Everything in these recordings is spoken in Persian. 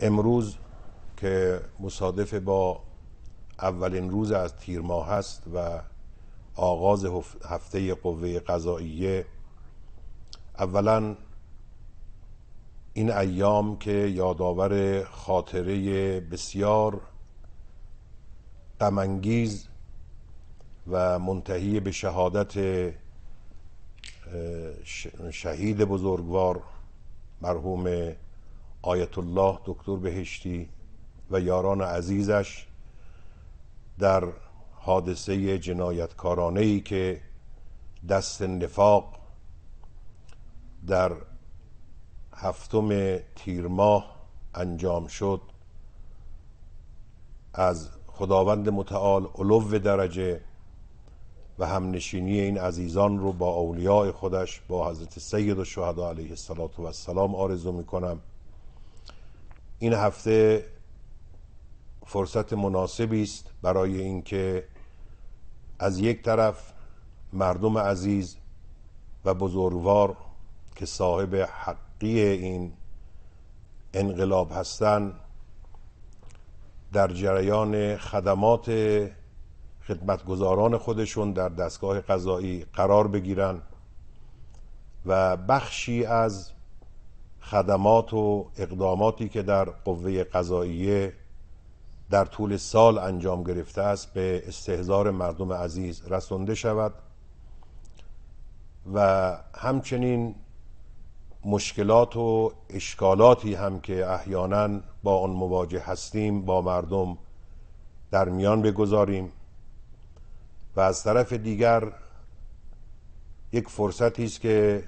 امروز که مصادف با اولین روز از تیر ماه هست و آغاز هفته قوه قضاییه اولا این ایام که یادآور خاطره بسیار غمانگیز و منتهی به شهادت شهید بزرگوار مرحوم آیت الله دکتر بهشتی و یاران عزیزش در حادثه جنایتکارانه ای که دست نفاق در هفتم تیر ماه انجام شد از خداوند متعال علو درجه و همنشینی این عزیزان رو با اولیاء خودش با حضرت سید و شهدا علیه السلام آرزو میکنم این هفته فرصت مناسبی است برای اینکه از یک طرف مردم عزیز و بزرگوار که صاحب حقی این انقلاب هستند در جریان خدمات خدمتگزاران خودشون در دستگاه قضایی قرار بگیرن و بخشی از خدمات و اقداماتی که در قوه قضاییه در طول سال انجام گرفته است به استهزار مردم عزیز رسونده شود و همچنین مشکلات و اشکالاتی هم که احیانا با آن مواجه هستیم با مردم در میان بگذاریم و از طرف دیگر یک فرصتی است که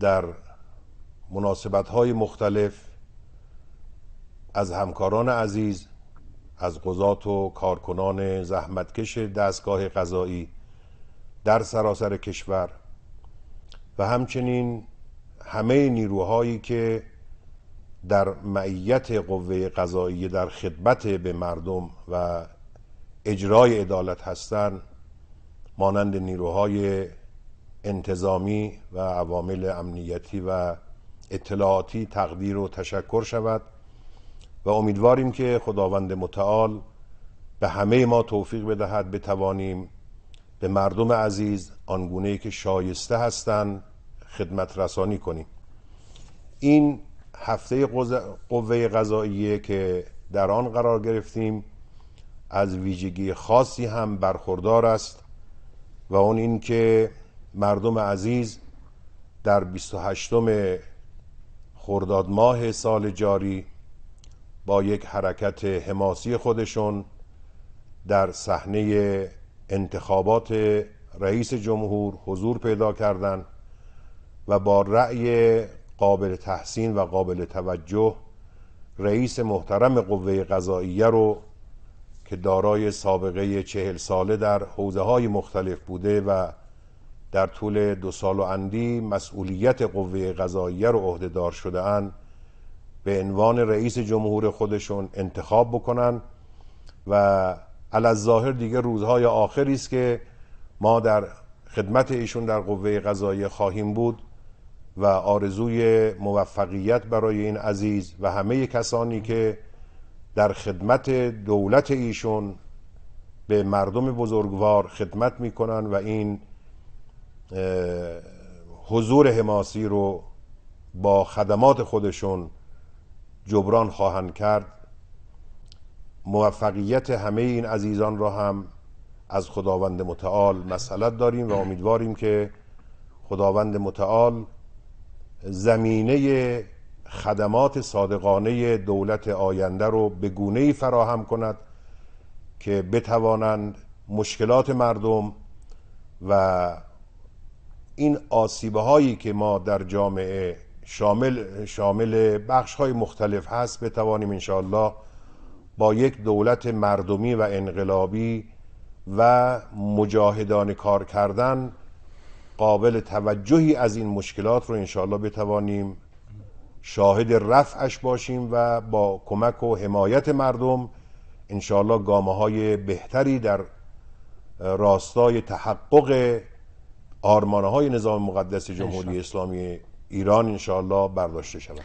در مناسبت های مختلف از همکاران عزیز از قضات و کارکنان زحمتکش دستگاه قضایی در سراسر کشور و همچنین همه نیروهایی که در معیت قوه قضایی در خدمت به مردم و اجرای عدالت هستند مانند نیروهای انتظامی و عوامل امنیتی و اطلاعاتی تقدیر و تشکر شود و امیدواریم که خداوند متعال به همه ما توفیق بدهد بتوانیم به مردم عزیز آنگونه که شایسته هستند خدمت رسانی کنیم این هفته قوه قضاییه که در آن قرار گرفتیم از ویژگی خاصی هم برخوردار است و اون که مردم عزیز در 28 خرداد ماه سال جاری با یک حرکت حماسی خودشون در صحنه انتخابات رئیس جمهور حضور پیدا کردند و با رأی قابل تحسین و قابل توجه رئیس محترم قوه قضاییه رو که دارای سابقه چهل ساله در حوزه های مختلف بوده و در طول دو سال و اندی مسئولیت قوه قضاییه رو عهدهدار شده اند به عنوان رئیس جمهور خودشون انتخاب بکنن و علا ظاهر دیگه روزهای آخری است که ما در خدمت ایشون در قوه قضاییه خواهیم بود و آرزوی موفقیت برای این عزیز و همه کسانی که در خدمت دولت ایشون به مردم بزرگوار خدمت میکنن و این حضور حماسی رو با خدمات خودشون جبران خواهند کرد موفقیت همه این عزیزان را هم از خداوند متعال مسئلت داریم و امیدواریم که خداوند متعال زمینه خدمات صادقانه دولت آینده رو به گونه فراهم کند که بتوانند مشکلات مردم و این آسیبه هایی که ما در جامعه شامل, شامل بخش های مختلف هست بتوانیم انشاءالله با یک دولت مردمی و انقلابی و مجاهدان کار کردن قابل توجهی از این مشکلات رو انشاءالله بتوانیم شاهد رفعش باشیم و با کمک و حمایت مردم انشاءالله گامه های بهتری در راستای تحقق آرمانه های نظام مقدس جمهوری اسلامی ایران انشاءالله برداشته شود